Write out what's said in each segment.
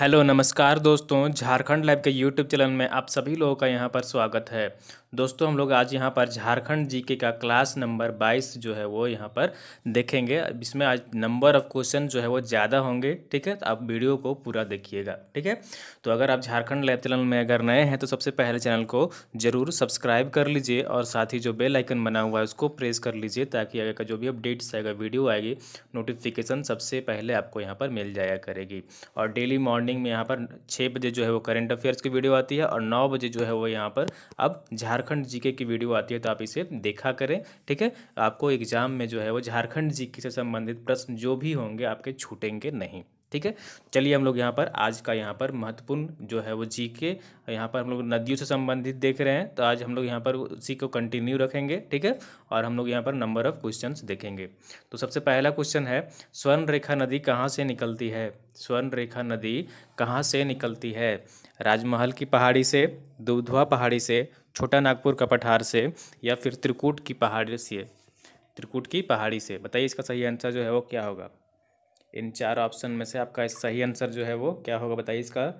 hello नमस्कार दोस्तों Jharkhand live के यूट्यूब चैनल में आप सभी लोगों का यहां पर स्वागत है दोस्तों हम लोग आज यहाँ पर झारखंड जीके का क्लास नंबर बाईस जो है वो यहाँ पर देखेंगे इसमें आज नंबर ऑफ क्वेश्चन जो है वो ज़्यादा होंगे ठीक है तो आप वीडियो को पूरा देखिएगा ठीक है तो अगर आप झारखंड लैब चैनल में अगर नए हैं तो सबसे पहले चैनल को ज़रूर सब्सक्राइब कर लीजिए और साथ ही जो बेलाइकन बना हुआ है उसको प्रेस कर लीजिए ताकि आगे का जो भी अपडेट्स आएगा वीडियो आएगी नोटिफिकेशन सबसे पहले आपको यहाँ पर मिल जाया करेगी और डेली मॉर्निंग में यहाँ पर छः बजे जो है वो करेंट अफेयर्स की वीडियो आती है और नौ बजे जो है वो यहाँ पर अब झारखंड झारखंड जीके की वीडियो आती है तो आप इसे देखा करें ठीक है आपको एग्जाम में जो है वो झारखंड जीके से संबंधित प्रश्न जो भी होंगे आपके छूटेंगे नहीं ठीक है चलिए हम लोग यहाँ पर आज का यहाँ पर महत्वपूर्ण जो है वो जी के यहाँ पर हम लोग नदियों से संबंधित देख रहे हैं तो आज हम लोग यहाँ पर उसी को कंटिन्यू रखेंगे ठीक है और हम लोग यहाँ पर नंबर ऑफ क्वेश्चन देखेंगे तो सबसे पहला क्वेश्चन है स्वर्ण रेखा नदी कहाँ से निकलती है स्वर्ण रेखा नदी कहाँ से निकलती है राजमहल की पहाड़ी से दुधवा पहाड़ी से छोटा नागपुर का पठार से या फिर त्रिकूट की पहाड़ी से त्रिकूट की पहाड़ी से बताइए इसका सही आंसर जो है वो क्या होगा इन चार ऑप्शन में से आपका सही आंसर जो है वो क्या होगा बताइए इसका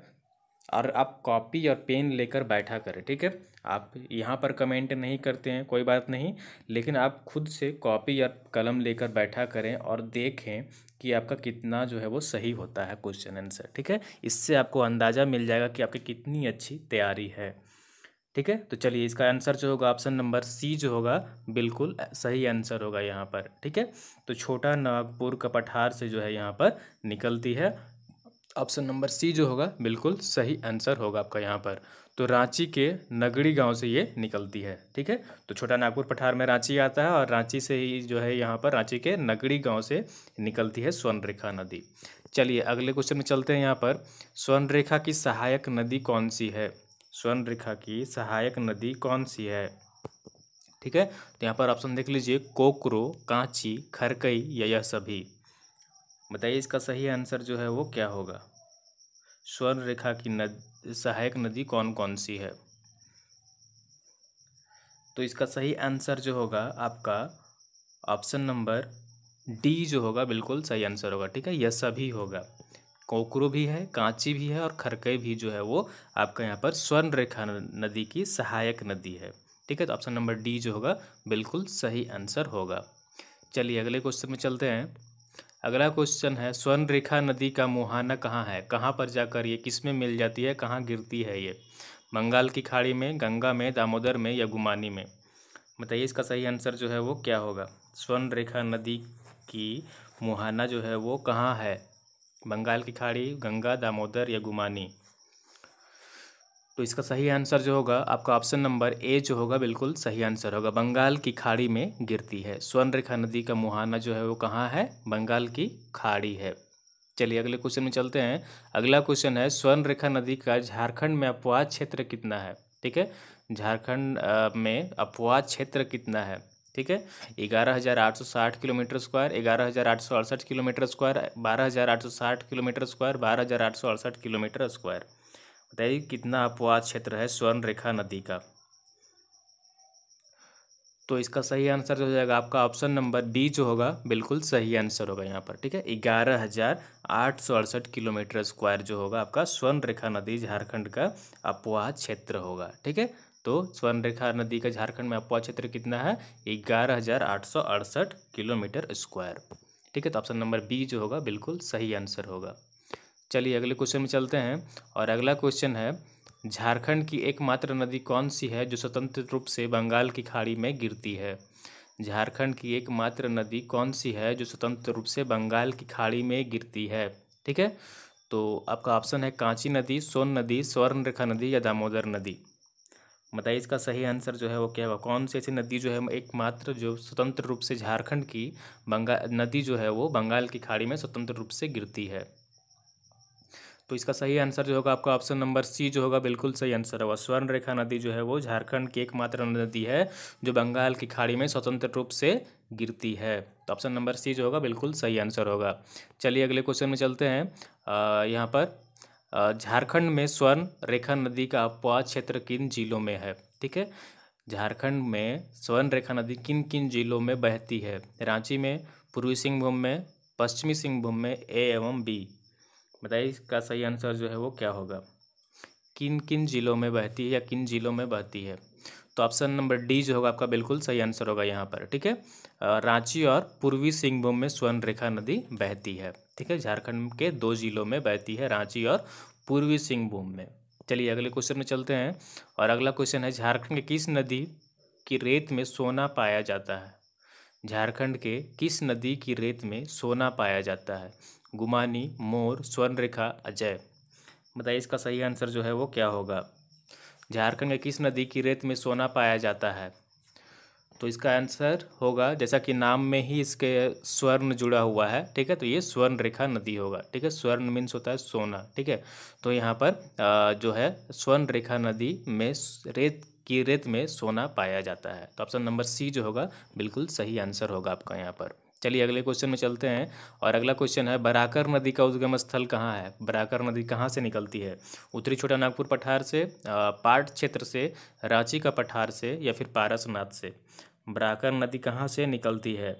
और आप कॉपी और पेन लेकर बैठा करें ठीक है आप यहाँ पर कमेंट नहीं करते हैं कोई बात नहीं लेकिन आप खुद से कॉपी या कलम लेकर बैठा करें और देखें कि आपका कितना जो है वो सही होता है क्वेश्चन आंसर ठीक है इससे आपको अंदाज़ा मिल जाएगा कि आपकी कितनी अच्छी तैयारी है ठीक है तो चलिए इसका आंसर जो होगा ऑप्शन नंबर सी जो होगा बिल्कुल सही आंसर होगा यहाँ पर ठीक है तो छोटा नागपुर का पठार से जो है यहाँ पर निकलती है ऑप्शन नंबर सी जो होगा बिल्कुल सही आंसर होगा आपका यहाँ पर तो रांची के नगड़ी गांव से ये निकलती है ठीक है तो छोटा नागपुर पठार में रांची आता है और रांची से ही जो है यहाँ पर रांची के नगड़ी गांव से निकलती है स्वर्णरेखा नदी चलिए अगले क्वेश्चन में चलते हैं यहाँ पर स्वर्णरेखा की सहायक नदी कौन सी है स्वर्ण रेखा की सहायक नदी कौन सी है ठीक है तो यहाँ पर ऑप्शन देख लीजिए कोकरो कांची खरकई या यह सभी बताइए इसका सही आंसर जो है वो क्या होगा स्वर्ण रेखा की नद सहायक नदी कौन कौन सी है तो इसका सही आंसर जो होगा आपका ऑप्शन नंबर डी जो होगा बिल्कुल सही आंसर होगा ठीक है यह सभी होगा कोकरू भी है कांची भी है और खरकई भी जो है वो आपका यहाँ पर स्वर्ण रेखा नदी की सहायक नदी है ठीक है तो ऑप्शन नंबर डी जो होगा बिल्कुल सही आंसर होगा चलिए अगले क्वेश्चन में चलते हैं अगला क्वेश्चन है स्वर्ण रेखा नदी का मुहाना कहाँ है कहाँ पर जाकर ये किस में मिल जाती है कहाँ गिरती है ये बंगाल की खाड़ी में गंगा में दामोदर में या गुमानी में बताइए इसका सही आंसर जो है वो क्या होगा स्वर्ण रेखा नदी की मुहाना जो है वो कहाँ है बंगाल की खाड़ी गंगा दामोदर या गुमानी तो इसका सही आंसर जो होगा आपका ऑप्शन नंबर ए जो होगा बिल्कुल सही आंसर होगा बंगाल की खाड़ी में गिरती है स्वर्णरेखा नदी का मुहाना जो है वो कहाँ है बंगाल की खाड़ी है चलिए अगले क्वेश्चन में चलते हैं अगला क्वेश्चन है स्वर्णरेखा नदी का झारखंड में अपवाद क्षेत्र कितना है ठीक है झारखंड में अपवाद क्षेत्र कितना है ठीक है ग्यारह हज़ार आठ सौ साठ किलोमीटर स्क्वायर ग्यारह हज़ार आठ सौ अड़सठ किलोमीटर स्क्वायर बारह हज़ार आठ सौ साठ किलोमीटर स्क्वायर बारह हज़ार आठ सौ अड़सठ किलोमीटर स्क्वायर बताइए कितना अपवाद क्षेत्र है स्वर्ण रेखा नदी का तो इसका सही आंसर जो हो जाएगा आपका ऑप्शन नंबर बी जो होगा बिल्कुल सही आंसर होगा यहाँ पर ठीक है ग्यारह हज़ार आठ सौ अड़सठ किलोमीटर स्क्वायर जो होगा आपका स्वर्ण रेखा नदी झारखंड का अपवाह क्षेत्र होगा ठीक है तो स्वर्णरेखा नदी का झारखंड में अपवा क्षेत्र कितना है ग्यारह हज़ार आठ सौ अड़सठ किलोमीटर स्क्वायर ठीक है तो ऑप्शन नंबर बी जो होगा बिल्कुल सही आंसर होगा चलिए अगले क्वेश्चन में चलते हैं और अगला क्वेश्चन है झारखंड की एकमात्र नदी कौन सी है जो स्वतंत्र रूप से बंगाल की खाड़ी में गिरती है झारखंड की एकमात्र नदी कौन सी है जो स्वतंत्र रूप से बंगाल की खाड़ी में गिरती है ठीक है तो आपका ऑप्शन है कांची नदी सोन नदी स्वर्णरेखा नदी या दामोदर नदी बताइए इसका सही आंसर जो है वो क्या होगा कौन सी ऐसी नदी जो है एकमात्र जो स्वतंत्र रूप से झारखंड की बंगा नदी जो है वो बंगाल की खाड़ी में स्वतंत्र रूप से गिरती है तो इसका सही आंसर जो होगा आपका ऑप्शन नंबर सी जो होगा बिल्कुल सही आंसर होगा स्वर्ण रेखा नदी जो है वो झारखंड की एकमात्र नदी है जो बंगाल की खाड़ी में स्वतंत्र रूप से गिरती है तो ऑप्शन नंबर सी जो होगा बिल्कुल सही आंसर होगा चलिए अगले क्वेश्चन में चलते हैं यहाँ पर झारखंड में स्वर्ण रेखा नदी का अपवाद क्षेत्र किन जिलों में है ठीक है झारखंड में स्वर्ण रेखा नदी किन किन जिलों में बहती है रांची में पूर्वी सिंहभूम में पश्चिमी सिंहभूम में ए एवं बी बताइए इसका सही आंसर जो है वो क्या होगा किन किन जिलों में बहती है या किन जिलों में बहती है तो ऑप्शन नंबर डी जो होगा आपका बिल्कुल सही आंसर होगा यहाँ पर ठीक है रांची और पूर्वी सिंहभूम में स्वर्ण रेखा नदी बहती है ठीक है झारखंड के दो जिलों में बहती है रांची और पूर्वी सिंहभूम में चलिए अगले क्वेश्चन में चलते हैं और अगला क्वेश्चन है झारखंड के किस नदी की रेत में सोना पाया जाता है झारखंड के किस नदी की रेत में सोना पाया जाता है गुमानी मोर स्वर्णरेखा अजय बताइए इसका सही आंसर जो है वो क्या होगा झारखंड के किस नदी की रेत में सोना पाया जाता है तो इसका आंसर होगा जैसा कि नाम में ही इसके स्वर्ण जुड़ा हुआ है ठीक है तो ये स्वर्ण रेखा नदी होगा ठीक है स्वर्ण मीन्स होता है सोना ठीक है तो यहाँ पर जो है स्वर्ण रेखा नदी में रेत की रेत में सोना पाया जाता है तो ऑप्शन नंबर सी जो होगा बिल्कुल सही आंसर होगा आपका यहाँ पर चलिए अगले क्वेश्चन में चलते हैं और अगला क्वेश्चन है बराकर नदी का उद्गम स्थल कहाँ है बराकर नदी कहाँ से निकलती है उत्तरी छोटा नागपुर पठार से पाट क्षेत्र से रांची का पठार से या फिर पारसनाथ से बराकर नदी कहाँ से निकलती है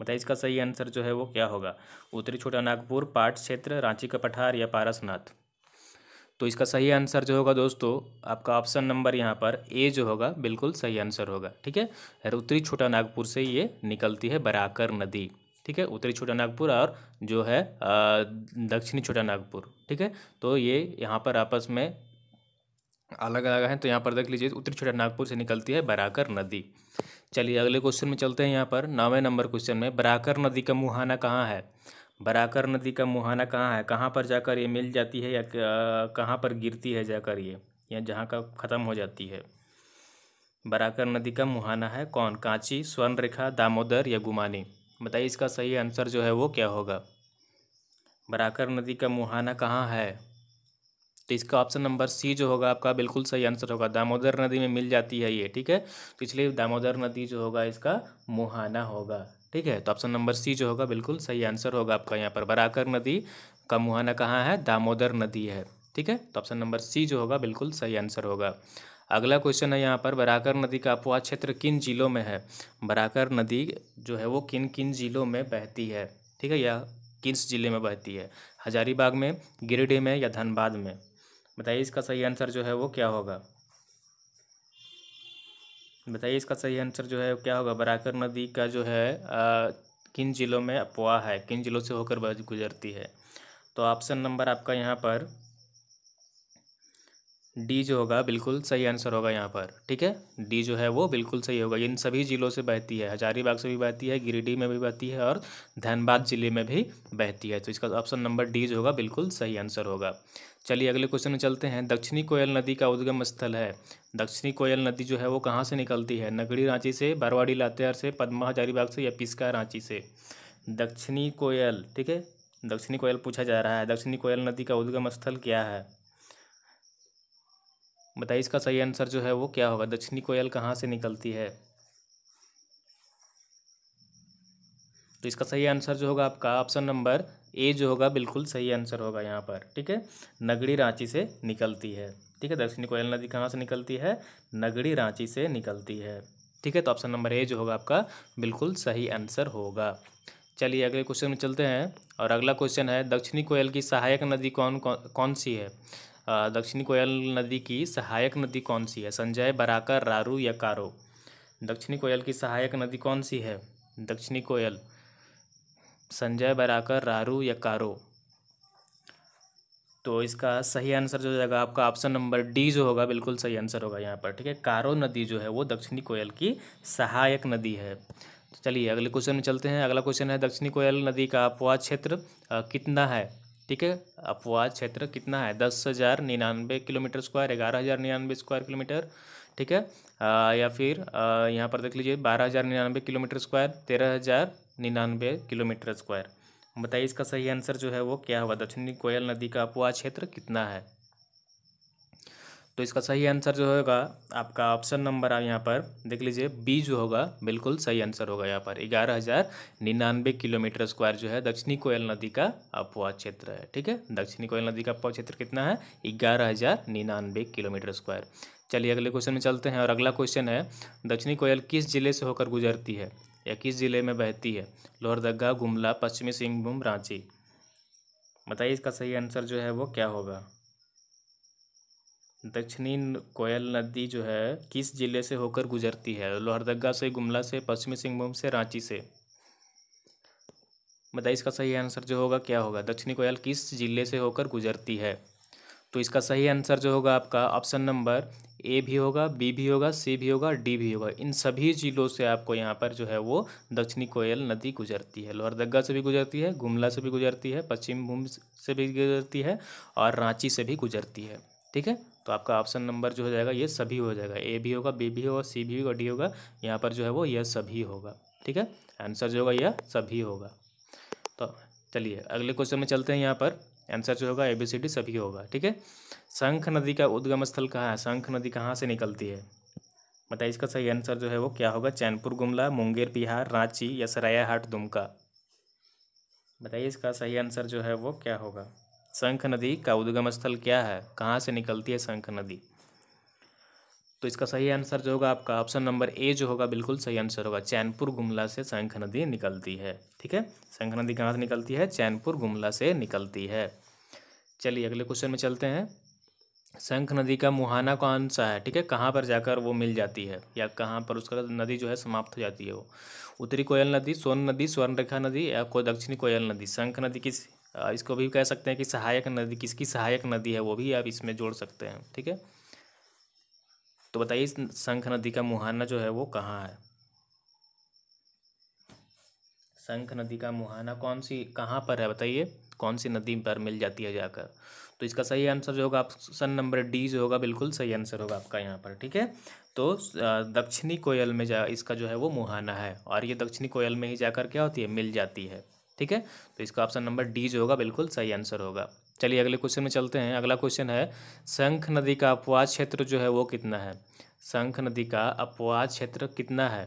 बताइए इसका सही आंसर जो है वो क्या होगा उत्तरी छोटा नागपुर पाट क्षेत्र रांची का पठार या पारसनाथ तो इसका सही आंसर जो होगा दोस्तों आपका ऑप्शन नंबर यहाँ पर ए जो होगा बिल्कुल सही आंसर होगा ठीक है उत्तरी छोटा नागपुर से ये निकलती है बराकर नदी ठीक है उत्तरी छोटा नागपुर और जो है दक्षिणी छोटा नागपुर ठीक है तो ये यहाँ पर आपस में अलग अलग हैं तो यहाँ पर देख लीजिए उत्तरी छोटा नागपुर से निकलती है बराकर नदी चलिए अगले क्वेश्चन में चलते हैं यहाँ पर नौवें नंबर क्वेश्चन में बराकर नदी का मुहाना कहाँ है बराकर नदी का मुहाना कहाँ है कहाँ पर जाकर ये मिल जाती है या कहाँ पर गिरती है जाकर ये या जहाँ का ख़त्म हो जाती है बराकर नदी का मुहाना है कौन कांची स्वर्णरेखा दामोदर या गुमानी बताइए इसका सही आंसर जो है वो क्या होगा बराकर नदी का मुहाना कहाँ है तो इसका ऑप्शन नंबर सी जो होगा आपका बिल्कुल सही आंसर होगा दामोदर नदी में मिल जाती है ये ठीक है तो इसलिए दामोदर नदी जो होगा इसका मुहाना होगा ठीक है तो ऑप्शन नंबर सी जो होगा बिल्कुल सही आंसर होगा आपका यहाँ पर बराकर नदी का मुहाना कहाँ है दामोदर नदी है ठीक है तो ऑप्शन नंबर सी जो होगा बिल्कुल सही आंसर होगा अगला क्वेश्चन है यहाँ पर बराकर नदी का अपवाह क्षेत्र किन जिलों में है बराकर नदी जो है वो किन किन जिलों में बहती है ठीक है या किस जिले में बहती है हजारीबाग में गिरिडीह में या धनबाद में बताइए इसका सही आंसर जो है वो क्या होगा बताइए इसका सही आंसर जो है क्या होगा बराकर नदी का जो है आ, किन जिलों में अपवाह है किन जिलों से होकर गुजरती है तो ऑप्शन नंबर आपका यहाँ पर डी जो होगा बिल्कुल सही आंसर होगा यहाँ पर ठीक है डी जो है वो बिल्कुल सही होगा इन सभी जिलों से बहती है हजारीबाग से भी बहती है गिरिडीह में भी बहती है और धनबाद जिले में भी बहती है तो इसका ऑप्शन नंबर डी जो होगा बिल्कुल सही आंसर होगा चलिए अगले क्वेश्चन में चलते हैं दक्षिणी कोयल नदी का उद्गम स्थल है दक्षिणी कोयल नदी जो है वो कहाँ से निकलती है नगरी रांची से बारवाड़ी लातेहार से पदमा हजारीबाग से या पिस्का रांची से दक्षिणी कोयल ठीक है दक्षिणी कोयल पूछा जा रहा है दक्षिणी कोयल नदी का उद्गम स्थल क्या है बताइए इसका सही आंसर जो है वो क्या होगा दक्षिणी कोयल कहाँ से निकलती है तो इसका सही आंसर जो होगा आपका ऑप्शन नंबर ए जो होगा बिल्कुल सही आंसर होगा यहाँ पर ठीक है नगड़ी रांची से निकलती है ठीक है दक्षिणी कोयल नदी कहाँ से निकलती है नगड़ी रांची से निकलती है ठीक है तो ऑप्शन नंबर ए जो होगा आपका बिल्कुल सही आंसर होगा चलिए अगले क्वेश्चन में चलते हैं और अगला क्वेश्चन है दक्षिणी कोयल की सहायक नदी कौन कौन, कौन सी है दक्षिणी कोयल नदी की सहायक नदी कौन सी है संजय बराकर रारू या कारो दक्षिणी कोयल की सहायक नदी कौन सी है दक्षिणी कोयल संजय बराकर रारू या कारो तो इसका सही आंसर जो जाएगा आपका ऑप्शन नंबर डी जो होगा बिल्कुल सही आंसर होगा यहाँ पर ठीक है कारो नदी जो है वो दक्षिणी कोयल की सहायक नदी है तो चलिए अगले क्वेश्चन में चलते हैं अगला क्वेश्चन है दक्षिणी कोयल नदी का अपवाद क्षेत्र कितना है ठीक है अपवाद क्षेत्र कितना है दस हज़ार निन्यानवे किलोमीटर स्क्वायर ग्यारह हज़ार निन्यानवे स्क्वायर किलोमीटर ठीक है आ, या फिर यहाँ पर देख लीजिए बारह हज़ार निन्यानवे किलोमीटर स्क्वायर तेरह हज़ार निन्यानवे किलोमीटर स्क्वायर बताइए इसका सही आंसर जो है वो क्या हुआ दक्षिणी कोयल नदी का अपवाह क्षेत्र कितना है तो इसका सही आंसर जो होगा आपका ऑप्शन नंबर आप यहाँ पर देख लीजिए बी जो होगा बिल्कुल सही आंसर होगा यहाँ पर ग्यारह हज़ार निन्यानवे किलोमीटर स्क्वायर जो है दक्षिणी कोयल नदी का अपवाह क्षेत्र है ठीक है दक्षिणी कोयल नदी का अपवाह क्षेत्र कितना है ग्यारह हज़ार निन्यानवे किलोमीटर स्क्वायर चलिए अगले क्वेश्चन में चलते हैं और अगला क्वेश्चन है दक्षिणी कोयल किस जिले से होकर गुजरती है यह किस ज़िले में बहती है लोहरदगा गुमला पश्चिमी सिंहभूम रांची बताइए इसका सही आंसर जो है वो क्या होगा दक्षिणी कोयल नदी जो है किस ज़िले से होकर गुजरती है लोहरदगा से गुमला से पश्चिमी सिंहभूम से रांची से बताइए इसका सही आंसर जो होगा क्या होगा दक्षिणी कोयल किस ज़िले से होकर गुजरती है तो इसका सही आंसर जो होगा आपका ऑप्शन नंबर ए भी होगा बी भी होगा सी भी होगा डी भी होगा इन सभी जिलों से आपको यहाँ पर जो है वो दक्षिणी कोयल नदी गुजरती है लोहरदगा से भी गुजरती है गुमला से भी गुजरती है पश्चिम भूमि से भी गुजरती है और रांची से भी गुजरती है ठीक है तो आपका ऑप्शन नंबर जो हो जाएगा ये सभी हो जाएगा ए भी होगा बी भी होगा सी भी होगा डी होगा यहाँ पर जो है वो यह सभी होगा ठीक है आंसर जो होगा यह सभी होगा तो चलिए अगले क्वेश्चन में चलते हैं यहाँ पर आंसर जो होगा ए बी सी डी सभी होगा ठीक है शंख नदी का उद्गम स्थल कहाँ है शंख नदी कहाँ से निकलती है बताइए इसका सही आंसर जो है वो क्या होगा चैनपुर गुमला मुंगेर बिहार रांची या सरायाहाट दुमका बताइए इसका सही आंसर जो है वो क्या होगा शंख नदी का उद्गम स्थल क्या है कहाँ से निकलती है शंख नदी तो इसका सही आंसर जो होगा आपका ऑप्शन नंबर ए जो होगा बिल्कुल सही आंसर होगा चैनपुर गुमला से शंख नदी निकलती है ठीक है शंख नदी कहाँ से निकलती है चैनपुर गुमला से निकलती है चलिए अगले क्वेश्चन में चलते हैं शंख नदी का मुहाना कौन सा है ठीक है कहाँ पर जाकर वो मिल जाती है या कहाँ पर उसका नदी जो है समाप्त हो जाती है वो उत्तरी कोयल नदी सोन नदी स्वर्णरेखा नदी या को दक्षिणी कोयल नदी शंख नदी किस इसको भी कह सकते हैं कि सहायक नदी किसकी सहायक नदी है वो भी आप इसमें जोड़ सकते हैं ठीक है तो बताइए शंख नदी का मुहाना जो है वो कहाँ है शंख नदी का मुहाना कौन सी कहाँ पर है बताइए कौन सी नदी पर मिल जाती है जाकर तो इसका सही आंसर जो होगा ऑप्शन नंबर डी जो होगा बिल्कुल सही आंसर होगा आपका यहाँ पर ठीक है तो दक्षिणी कोयल में जा इसका जो है वो मुहाना है और ये दक्षिणी कोयल में ही जाकर क्या होती है मिल जाती है ठीक है तो इसका ऑप्शन नंबर डी जो होगा बिल्कुल सही आंसर होगा चलिए अगले क्वेश्चन में चलते हैं अगला क्वेश्चन है शंख नदी का अपवाद क्षेत्र जो है वो कितना है शंख नदी का अपवाद क्षेत्र कितना है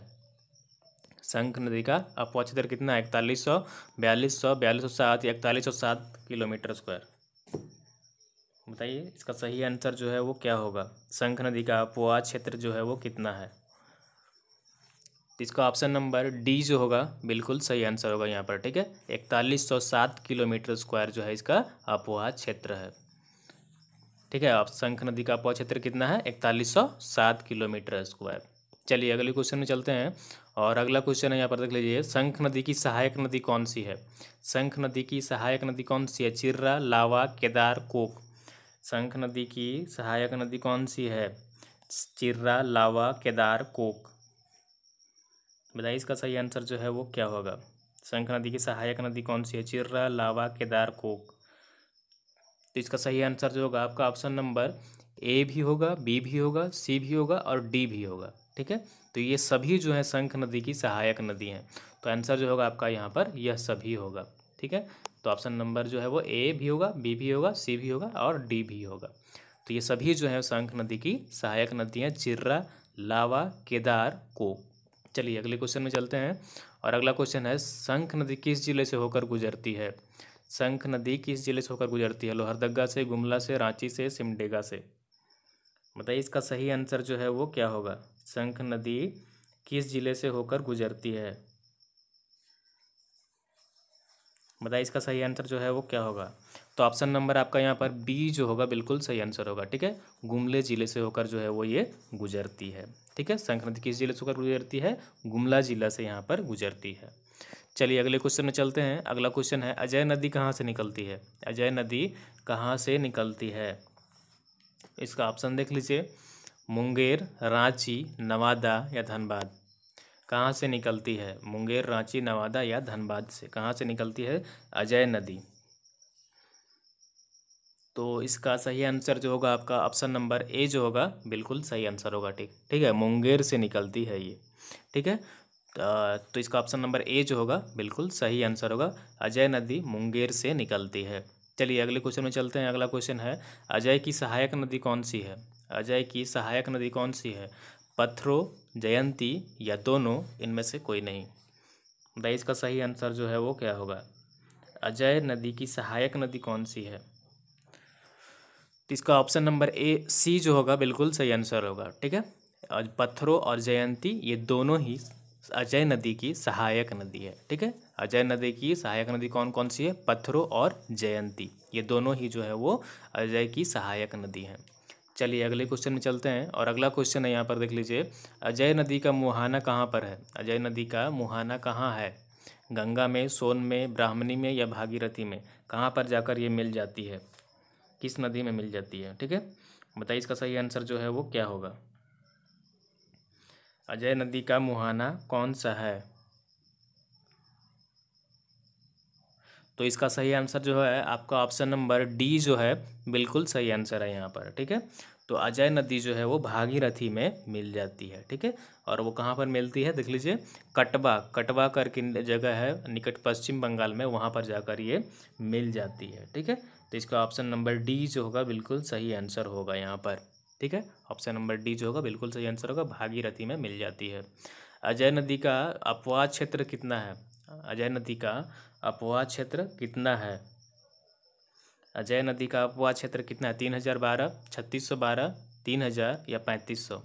शंख नदी का अपवाद क्षेत्र कितना है इकतालीस सौ बयालीस सौ बयालीस सौ सात इकतालीस सौ सात किलोमीटर स्क्वायर बताइए इसका सही आंसर जो है वो क्या होगा शंख नदी का अपवाद क्षेत्र जो है वो कितना है तो इसका ऑप्शन नंबर डी जो होगा बिल्कुल सही आंसर होगा यहाँ पर ठीक है इकतालीस सौ सात किलोमीटर स्क्वायर जो है इसका अपवाह क्षेत्र है ठीक है आप शंख नदी का अपवाह क्षेत्र कितना है इकतालीस सौ सात किलोमीटर स्क्वायर चलिए अगले क्वेश्चन में चलते हैं और अगला क्वेश्चन है यहाँ पर देख लीजिए शंख नदी की सहायक नदी कौन सी है शंख नदी की सहायक नदी कौन सी है चिर्रा लावा केदार कोक शंख नदी की सहायक नदी कौन सी है चिर्रा लावा केदार कोक बताइए इसका सही आंसर जो है वो क्या होगा शंख नदी की सहायक नदी कौन सी है चिर्रा लावा केदार कोक तो इसका सही आंसर जो होगा आपका ऑप्शन नंबर ए भी होगा बी भी होगा सी भी होगा और डी भी होगा ठीक है तो ये सभी जो है शंख नदी की सहायक नदी हैं तो आंसर जो होगा आपका यहाँ पर यह सभी होगा ठीक है तो ऑप्शन नंबर जो है वो ए भी होगा बी भी होगा सी भी होगा और डी भी होगा तो ये सभी जो है शंख नदी की सहायक नदियाँ चिर्रा लावा केदार कोक चलिए अगले क्वेश्चन में चलते हैं और अगला क्वेश्चन है शंख नदी किस जिले से होकर गुजरती है शंख नदी किस जिले से होकर गुजरती है लोहरदगा से गुमला से रांची से सिमडेगा से बताइए इसका सही आंसर जो है वो क्या होगा शंख नदी किस जिले से होकर गुजरती है बताइए इसका सही आंसर जो है वो क्या होगा तो ऑप्शन नंबर आपका यहाँ पर बी जो होगा बिल्कुल सही आंसर होगा ठीक है गुमले जिले से होकर जो है वो ये गुजरती है ठीक है संक्रांति किस जिले से होकर गुजरती है गुमला जिला से यहाँ पर गुजरती है चलिए अगले क्वेश्चन में चलते हैं अगला क्वेश्चन है अजय नदी कहाँ से निकलती है अजय नदी कहाँ से निकलती है इसका ऑप्शन देख लीजिए मुंगेर रांची नवादा या धनबाद कहाँ से निकलती है मुंगेर रांची नवादा या धनबाद से कहाँ से निकलती है अजय नदी तो इसका सही आंसर जो होगा आपका ऑप्शन नंबर ए जो होगा बिल्कुल सही आंसर होगा ठीक ठीक है मुंगेर से निकलती है ये ठीक है तो इसका ऑप्शन नंबर ए जो होगा बिल्कुल सही आंसर होगा अजय नदी मुंगेर से निकलती है चलिए अगले क्वेश्चन में चलते हैं अगला क्वेश्चन है अजय की सहायक नदी कौन सी है अजय की सहायक नदी कौन सी है पत्थरों जयंती या दोनों इनमें से कोई नहीं बताइए इसका सही आंसर जो है वो क्या होगा अजय नदी की सहायक नदी कौन सी है तो इसका ऑप्शन नंबर ए सी जो होगा बिल्कुल सही आंसर होगा ठीक है और पत्थरों और जयंती ये दोनों ही अजय नदी की सहायक नदी है ठीक है अजय नदी की सहायक नदी कौन कौन सी है पत्थरों और जयंती ये दोनों ही जो है वो अजय की सहायक नदी है चलिए अगले क्वेश्चन में चलते हैं और अगला क्वेश्चन है यहाँ पर देख लीजिए अजय नदी का मुहाना कहाँ पर है अजय नदी का मुहाना कहाँ है गंगा में सोन में ब्राह्मणी में या भागीरथी में कहाँ पर जाकर ये मिल जाती है किस नदी में मिल जाती है ठीक है बताइए इसका सही आंसर जो है वो क्या होगा अजय नदी का मुहाना कौन सा है तो इसका सही आंसर जो है आपका ऑप्शन नंबर डी जो है बिल्कुल सही आंसर है यहाँ पर ठीक है तो अजय नदी जो है वो भागीरथी में मिल जाती है ठीक है और वो कहाँ पर मिलती है देख लीजिए कटवा कटवा करके जगह है निकट पश्चिम बंगाल में वहाँ पर जाकर ये मिल जाती है ठीक है तो इसका ऑप्शन नंबर डी जो होगा बिल्कुल सही आंसर होगा यहाँ पर ठीक है ऑप्शन नंबर डी जो होगा बिल्कुल सही आंसर होगा भागीरथी में मिल जाती है अजय नदी का अपवाह क्षेत्र कितना है अजय नदी का अपवाह क्षेत्र कितना है अजय नदी का अपवाह क्षेत्र कितना है तीन हज़ार बारह छत्तीस सौ बारह तीन हज़ार या पैंतीस सौ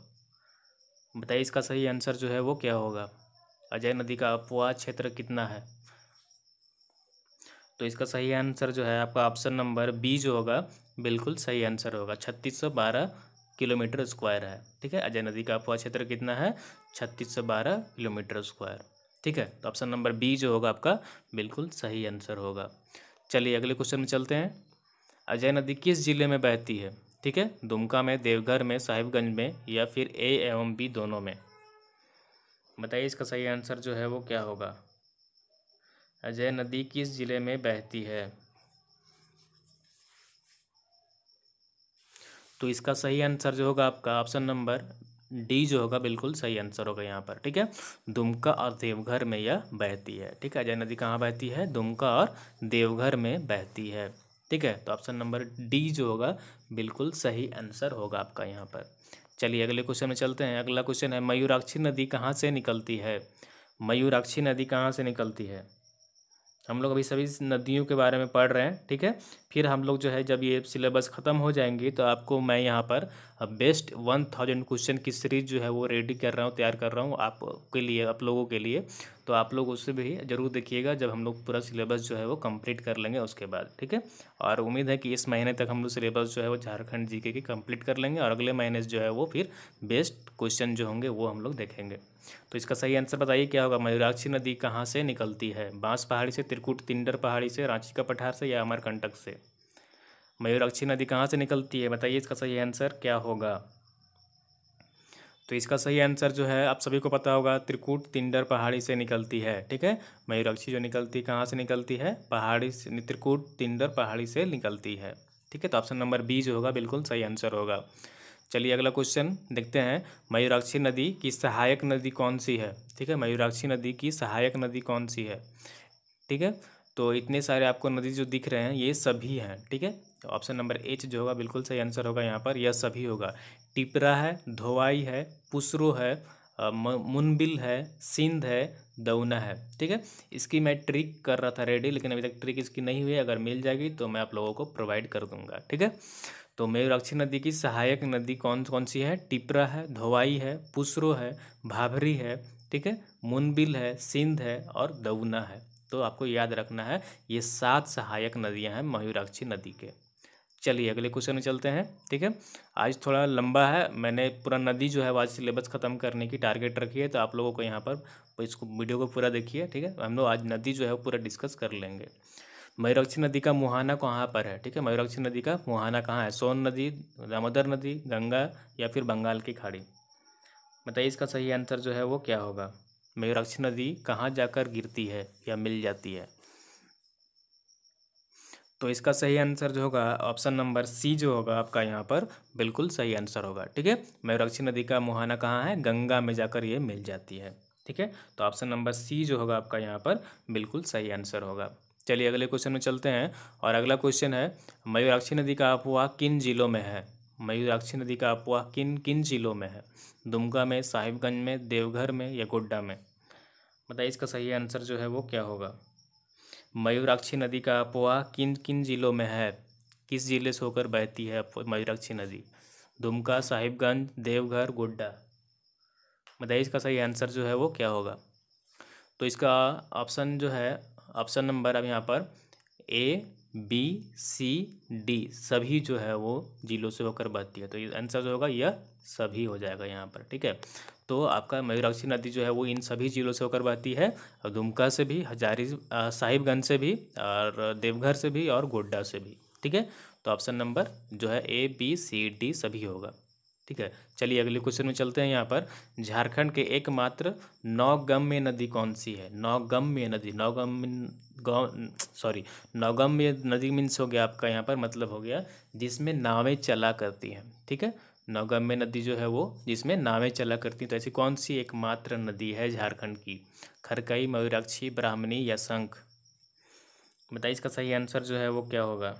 बताइए इसका सही आंसर जो है वो क्या होगा अजय नदी का अपवाह क्षेत्र कितना है तो इसका सही आंसर जो है आपका ऑप्शन नंबर बी जो होगा बिल्कुल सही आंसर होगा छत्तीस सौ बारह किलोमीटर स्क्वायर है ठीक है अजय नदी का अपवा क्षेत्र कितना है छत्तीस सौ बारह किलोमीटर स्क्वायर ठीक है तो ऑप्शन नंबर बी जो होगा आपका बिल्कुल सही आंसर होगा चलिए अगले क्वेश्चन में चलते हैं अजय नदी किस जिले में बहती है ठीक है दुमका में देवघर में साहिबगंज में या फिर ए एवं बी दोनों में बताइए इसका सही आंसर जो है वो क्या होगा अजय नदी किस जिले में बहती है तो इसका सही आंसर जो होगा आपका ऑप्शन नंबर डी जो होगा बिल्कुल सही आंसर होगा यहाँ पर ठीक है दुमका और देवघर में यह बहती है ठीक है अजय नदी कहाँ बहती है दुमका और देवघर में बहती है ठीक है तो ऑप्शन नंबर डी जो होगा बिल्कुल सही आंसर होगा आपका यहाँ पर चलिए अगले क्वेश्चन में चलते हैं अगला क्वेश्चन है मयूराक्षी नदी कहाँ से निकलती है मयूराक्षी नदी कहाँ से निकलती है हम लोग अभी सभी नदियों के बारे में पढ़ रहे हैं ठीक है फिर हम लोग जो है जब ये सिलेबस ख़त्म हो जाएंगे तो आपको मैं यहाँ पर बेस्ट वन थाउजेंड क्वेश्चन की सीरीज़ जो है वो रेडी कर रहा हूँ तैयार कर रहा हूँ आपके लिए आप लोगों के लिए तो आप लोग उसे भी ज़रूर देखिएगा जब हम लोग पूरा सिलेबस जो है वो कम्प्लीट कर लेंगे उसके बाद ठीक है और उम्मीद है कि इस महीने तक हम लोग सिलेबस जो है वो झारखंड जी के कम्प्लीट कर लेंगे और अगले महीने जो है वो फिर बेस्ट क्वेश्चन जो होंगे वो हम लोग देखेंगे तो इसका सही आंसर बताइए क्या होगा मयूराक्षी नदी कहाँ से निकलती है बांस पहाड़ी से त्रिकुट तिंडर पहाड़ी से रांची का पठार से या अमरकंटक से मयूराक्षी नदी कहाँ से निकलती है बताइए इसका सही आंसर क्या होगा तो इसका सही आंसर जो है आप सभी को पता होगा त्रिकुट तिंडर पहाड़ी से निकलती है ठीक है मयूराक्षी जो निकलती है कहाँ से निकलती है पहाड़ी से त्रिकुट तिंडर पहाड़ी से निकलती है ठीक है तो ऑप्शन नंबर बी जो होगा बिल्कुल सही आंसर होगा चलिए अगला क्वेश्चन देखते हैं मयूराक्षी नदी की सहायक नदी कौन सी है ठीक है मयूराक्षी नदी की सहायक नदी कौन सी है ठीक है तो इतने सारे आपको नदी जो दिख रहे हैं ये सभी हैं ठीक है ऑप्शन नंबर एच जो होगा बिल्कुल सही आंसर होगा यहाँ पर यह सभी होगा टिपरा है धोवाई है पुसरो है मुनबिल है सिंध है दौना है ठीक है इसकी मैं ट्रिक कर रहा था रेडी लेकिन अभी तक ट्रिक इसकी नहीं हुई अगर मिल जाएगी तो मैं आप लोगों को प्रोवाइड कर दूंगा ठीक है तो मयूराक्षी नदी की सहायक नदी कौन कौन सी है टिपरा है धोवाई है पुसरो है भाभरी है ठीक है मुनबिल है सिंध है और दउना है तो आपको याद रखना है ये सात सहायक नदियां हैं मयूराक्षी नदी के चलिए अगले क्वेश्चन में चलते हैं ठीक है आज थोड़ा लंबा है मैंने पूरा नदी जो है वो आज सिलेबस ख़त्म करने की टारगेट रखी है तो आप लोगों को यहाँ पर इसको वीडियो को पूरा देखिए ठीक है हम लोग आज नदी जो है वो पूरा डिस्कस कर लेंगे मयूराक्षी नदी का मुहाना कहाँ पर है ठीक है मयूराक्षी नदी का मुहाना कहाँ है सोन नदी दामोदर नदी गंगा या फिर बंगाल की खाड़ी बताइए इसका सही आंसर जो है वो क्या होगा मयूराक्षी नदी कहाँ जाकर गिरती है या मिल जाती है तो इसका सही आंसर जो होगा ऑप्शन नंबर सी जो होगा आपका यहाँ पर बिल्कुल सही आंसर होगा ठीक है मयूराक्षी नदी का मुहाना कहाँ है गंगा में जाकर ये मिल जाती है ठीक है तो ऑप्शन नंबर सी जो होगा आपका यहाँ पर बिल्कुल सही आंसर होगा चलिए अगले क्वेश्चन में चलते हैं और अगला क्वेश्चन है मयूराक्षी नदी का अपवाह किन जिलों में है मयूराक्षी नदी का अपवाह किन किन जिलों में है दुमका में साहिबगंज में देवघर में या गोड्डा में बताइए इसका सही आंसर जो है वो क्या होगा मयूराक्षी नदी का अपवाह किन किन जिलों में है किस जिले से होकर बहती है मयूराक्षी नदी दुमका साहिबगंज देवघर गोड्डा बताइए इसका सही आंसर जो है वो क्या होगा तो इसका ऑप्शन जो है ऑप्शन नंबर अब यहाँ पर ए बी सी डी सभी जो है वो जिलों से होकर बहती है तो आंसर जो होगा यह सभी हो जाएगा यहाँ पर ठीक है तो आपका मयूराक्षी नदी जो है वो इन सभी जिलों से होकर बहती है दुमका से भी हजारी साहिबगंज से भी और देवघर से भी और गोड्डा से भी ठीक है तो ऑप्शन नंबर जो है ए बी सी डी सभी होगा ठीक है चलिए अगले क्वेश्चन में चलते हैं यहाँ पर झारखंड के एकमात्र नौगम्य नदी कौन सी है नौगम्य नदी नौगम्य सॉरी नौगम्य नदी मीन्स हो गया आपका यहाँ पर मतलब हो गया जिसमें नावें चला करती हैं ठीक है नौगम्य नदी जो है वो जिसमें नावें चला करती हैं तो ऐसी कौन सी एकमात्र नदी है झारखंड की खरकई मयूराक्षी ब्राह्मणी या शंख बताइए इसका सही आंसर जो है वो क्या होगा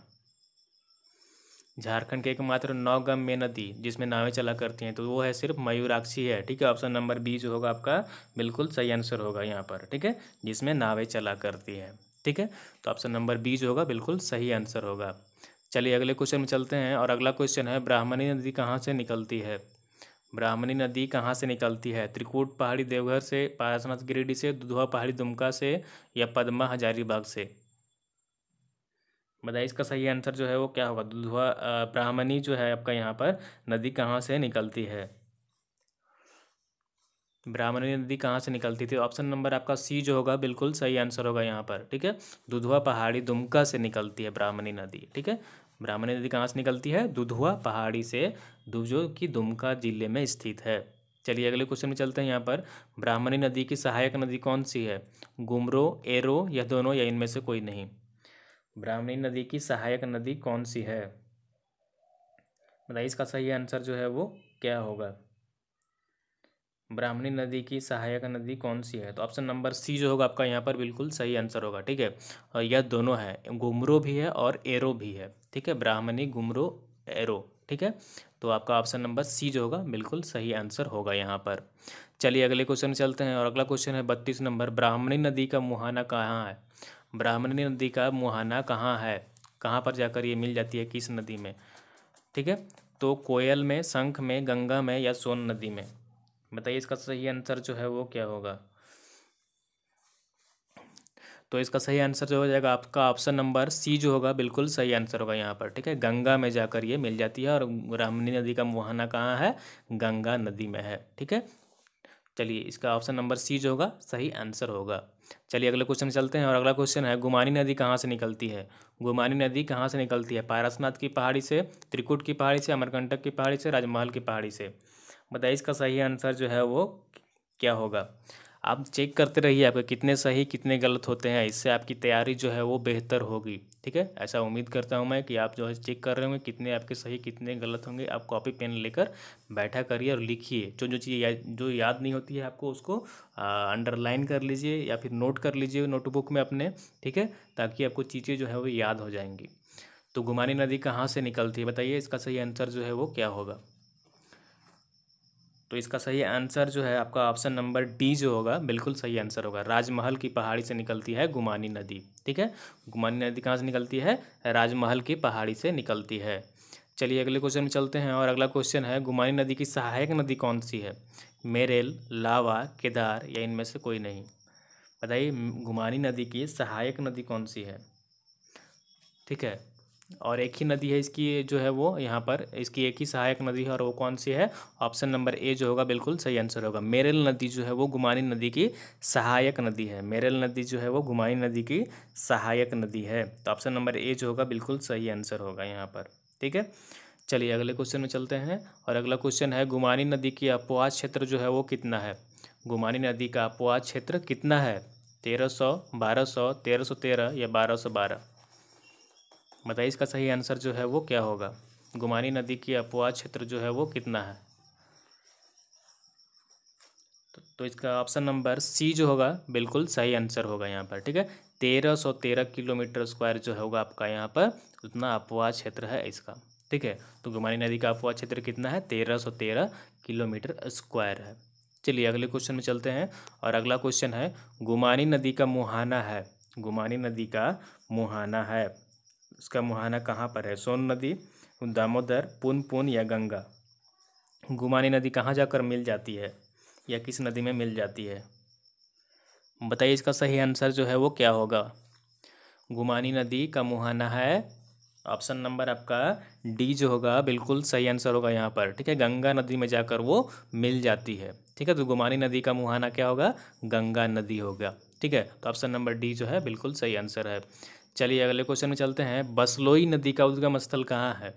झारखंड के एकमात्र नौगम में नदी जिसमें नावें चला करती हैं तो वो है सिर्फ मयूराक्षी है ठीक है ऑप्शन नंबर बी जो होगा आपका बिल्कुल सही आंसर होगा यहाँ पर ठीक है जिसमें नावें चला करती हैं ठीक है तो ऑप्शन नंबर बी जो होगा बिल्कुल सही आंसर होगा चलिए अगले क्वेश्चन में चलते हैं और अगला क्वेश्चन है ब्राह्मणी नदी कहाँ से निकलती है ब्राह्मणी नदी कहाँ से निकलती है त्रिकूट पहाड़ी देवघर से पारसनाथ गिरिडीह से दुधवा पहाड़ी दुमका से या पदमा हजारीबाग से बताइए इसका सही आंसर जो है वो क्या होगा दुधवा ब्राह्मणी जो है आपका यहाँ पर नदी कहाँ से निकलती है ब्राह्मणी नदी कहाँ से निकलती थी ऑप्शन नंबर आपका सी जो होगा बिल्कुल सही आंसर होगा यहाँ पर ठीक है दुधवा पहाड़ी दुमका से निकलती है ब्राह्मणी नदी ठीक है ब्राह्मणी नदी कहाँ से निकलती है दुधवा पहाड़ी से दुजो की दुमका जिले में स्थित है चलिए अगले क्वेश्चन में चलते हैं यहाँ पर ब्राह्मणी नदी की सहायक नदी कौन सी है गुमरो एरो यह दोनों या इनमें से कोई नहीं ब्राह्मणी नदी की सहायक नदी कौन सी है बताइए इसका सही आंसर जो है वो क्या होगा ब्राह्मणी नदी की सहायक नदी कौन सी है तो ऑप्शन नंबर सी जो होगा आपका यहाँ पर बिल्कुल सही आंसर होगा ठीक है और यह दोनों है गुमरो भी है और एरो भी है ठीक है ब्राह्मणी गुमरो एरो ठीक है तो आपका ऑप्शन नंबर सी जो होगा बिल्कुल सही आंसर होगा यहाँ पर चलिए अगले क्वेश्चन चलते हैं और अगला क्वेश्चन है बत्तीस नंबर ब्राह्मणी नदी का मुहाना कहाँ है ब्राह्मणी नदी का मुहाना कहाँ है कहाँ पर जाकर ये मिल जाती है किस नदी में ठीक है तो कोयल में शंख में गंगा में या सोन नदी में बताइए इसका सही आंसर जो है वो क्या होगा तो इसका सही आंसर जो हो जाएगा आपका ऑप्शन नंबर सी जो होगा बिल्कुल सही आंसर होगा यहाँ पर ठीक है गंगा में जाकर ये मिल जाती है और ब्राह्मणी नदी का मुहाना कहाँ है गंगा नदी में है ठीक है चलिए इसका ऑप्शन नंबर सी जो होगा सही आंसर होगा चलिए अगले क्वेश्चन चलते हैं और अगला क्वेश्चन है गुमानी नदी कहाँ से निकलती है गुमानी नदी कहाँ से निकलती है पारसनाथ की पहाड़ी से त्रिकुट की पहाड़ी से अमरकंटक की पहाड़ी से राजमहल की पहाड़ी से बताइए इसका सही आंसर जो है वो क्या होगा आप चेक करते रहिए आपके कितने सही कितने गलत होते हैं इससे आपकी तैयारी जो है वो बेहतर होगी ठीक है ऐसा उम्मीद करता हूँ मैं कि आप जो है चेक कर रहे होंगे कितने आपके सही कितने गलत होंगे आप कॉपी पेन लेकर बैठा करिए और लिखिए जो जो चीज़ या, जो याद नहीं होती है आपको उसको अंडरलाइन कर लीजिए या फिर नोट कर लीजिए नोटबुक में अपने ठीक है ताकि आपको चीज़ें जो है वो याद हो जाएंगी तो गुमानी नदी कहाँ से निकलती है बताइए इसका सही आंसर जो है वो क्या होगा तो इसका सही आंसर जो है आपका ऑप्शन नंबर डी जो होगा बिल्कुल सही आंसर होगा राजमहल की पहाड़ी से निकलती है गुमानी नदी ठीक है गुमानी नदी कहाँ से निकलती है राजमहल की पहाड़ी से निकलती है चलिए अगले क्वेश्चन में चलते हैं और अगला क्वेश्चन है गुमानी नदी की सहायक नदी कौन सी है मेरेल लावा केदार या इनमें से कोई नहीं बताइए गुमानी नदी की सहायक नदी कौन सी है ठीक है और एक ही नदी है इसकी जो है वो यहाँ पर इसकी एक ही सहायक नदी है और वो कौन सी है ऑप्शन नंबर ए जो होगा बिल्कुल सही आंसर होगा मेरल नदी जो है वो गुमानी नदी की सहायक नदी है मेरल नदी जो है वो गुमानी नदी की सहायक नदी है तो ऑप्शन नंबर ए जो होगा बिल्कुल सही आंसर होगा यहाँ पर ठीक है चलिए अगले क्वेश्चन में चलते हैं और अगला क्वेश्चन है गुमानी नदी की अपवाद क्षेत्र जो है वो कितना है गुमानी नदी का अपवाद क्षेत्र कितना है तेरह सौ बारह सौ तेरह सौ तेरह या बारह सौ बारह बताइए इसका सही आंसर जो है वो क्या होगा गुमानी नदी की अपवाह क्षेत्र जो है वो कितना है तो, तो इसका ऑप्शन नंबर सी जो होगा बिल्कुल सही आंसर होगा यहाँ पर ठीक है तेरह सौ तेरह किलोमीटर स्क्वायर जो होगा आपका यहाँ पर उतना अपवाह क्षेत्र है इसका ठीक है तो गुमानी नदी का अपवाह क्षेत्र कितना है तेरह सौ तेरह किलोमीटर स्क्वायर है चलिए अगले क्वेश्चन में चलते हैं और अगला क्वेश्चन है गुमानी नदी का मुहाना है गुमानी नदी का मुहाना है इसका मुहाना कहाँ पर है सोन नदी दामोदर पुन पुन या गंगा गुमानी नदी कहाँ जाकर मिल जाती है या किस नदी में मिल जाती है बताइए इसका सही आंसर जो है वो क्या होगा गुमानी नदी का मुहाना है ऑप्शन नंबर आपका डी जो होगा बिल्कुल सही आंसर होगा यहाँ पर ठीक है गंगा नदी में जाकर वो मिल जाती है ठीक है तो गुमानी नदी का मुहाना क्या होगा गंगा नदी होगा ठीक है तो ऑप्शन नंबर डी जो है बिल्कुल सही आंसर है चलिए अगले क्वेश्चन में चलते हैं बसलोई नदी का उद्गम स्थल कहाँ है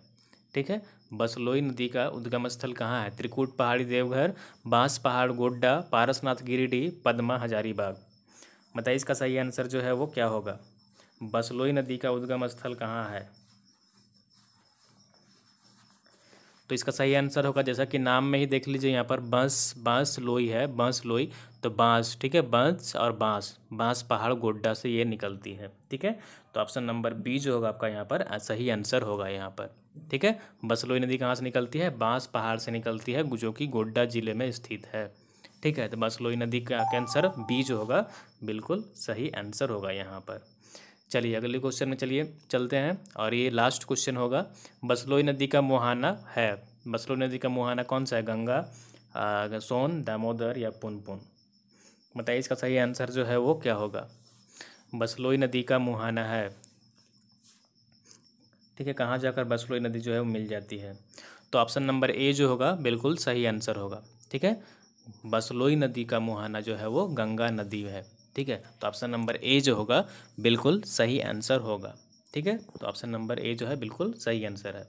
ठीक है बसलोई नदी का उद्गम स्थल कहाँ है त्रिकूट पहाड़ी देवघर बांस पहाड़ गोड्डा पारसनाथ गिरिडीह पदमा हजारीबाग बताइए इसका सही आंसर जो है वो क्या होगा बसलोई नदी का उद्गम स्थल कहाँ है तो इसका सही आंसर होगा जैसा कि नाम में ही देख लीजिए यहाँ पर बंस बांस लोई है बांस लोई तो बांस ठीक है बंस और बांस बांस पहाड़ गोड्डा से ये निकलती है ठीक है तो ऑप्शन नंबर बी जो होगा आपका यहाँ पर सही आंसर होगा यहाँ पर ठीक है बसलोई नदी कहाँ से निकलती है बांस पहाड़ से निकलती है जो कि गोड्डा जिले में स्थित है ठीक है तो बसलोई नदी का आंसर बी जो होगा बिल्कुल सही आंसर होगा यहाँ पर चलिए अगले क्वेश्चन में चलिए चलते हैं और ये लास्ट क्वेश्चन होगा बसलोई नदी का मुहाना है बसलोई नदी का मुहाना कौन सा है गंगा सोन दामोदर या पुनपुन बताइए इसका सही आंसर जो है वो क्या होगा बसलोई नदी का मुहाना है ठीक है कहाँ जाकर बसलोई नदी जो है वो मिल जाती है तो ऑप्शन नंबर ए जो होगा बिल्कुल सही आंसर होगा ठीक है बसलोई नदी का मुहाना जो है वो गंगा नदी है ठीक है तो ऑप्शन नंबर ए जो होगा बिल्कुल सही आंसर होगा ठीक है तो ऑप्शन नंबर ए जो है बिल्कुल सही आंसर है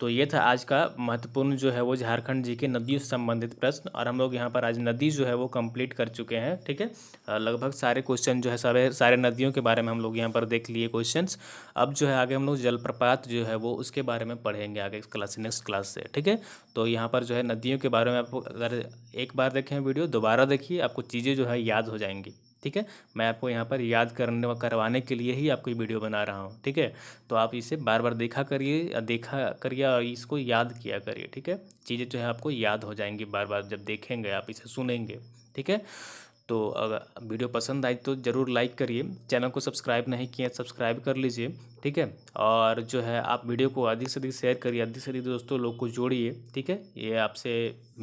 तो ये था आज का महत्वपूर्ण जो है वो झारखंड जी के नदियों से संबंधित प्रश्न और हम लोग यहाँ पर आज नदी जो है वो कंप्लीट कर चुके हैं ठीक है लगभग सारे क्वेश्चन जो है सारे सारे नदियों के बारे में हम लोग यहाँ पर देख लिए क्वेश्चंस अब जो है आगे हम लोग जलप्रपात जो है वो उसके बारे में पढ़ेंगे आगे क्लास नेक्स्ट क्लास से ठीक है तो यहाँ पर जो है नदियों के बारे में आप अगर एक बार देखें वीडियो दोबारा देखिए आपको चीज़ें जो है याद हो जाएंगी ठीक है मैं आपको यहाँ पर याद करने करवाने के लिए ही आपको वीडियो बना रहा हूँ ठीक है तो आप इसे बार बार देखा करिए देखा करिए और इसको याद किया करिए ठीक है चीज़ें जो है आपको याद हो जाएंगी बार बार जब देखेंगे आप इसे सुनेंगे ठीक है तो अगर वीडियो पसंद आई तो ज़रूर लाइक करिए चैनल को सब्सक्राइब नहीं किया सब्सक्राइब कर लीजिए ठीक है और जो है आप वीडियो को अधिक से अधिक शेयर करिए अधिक से अधिक दोस्तों लोग को जोड़िए ठीक है ये आपसे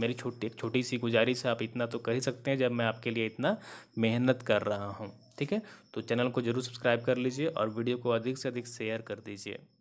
मेरी छोटी एक छोटी सी गुजारिश है आप इतना तो कर ही सकते हैं जब मैं आपके लिए इतना मेहनत कर रहा हूँ ठीक है तो चैनल को जरूर सब्सक्राइब कर लीजिए और वीडियो को अधिक से अधिक शेयर कर दीजिए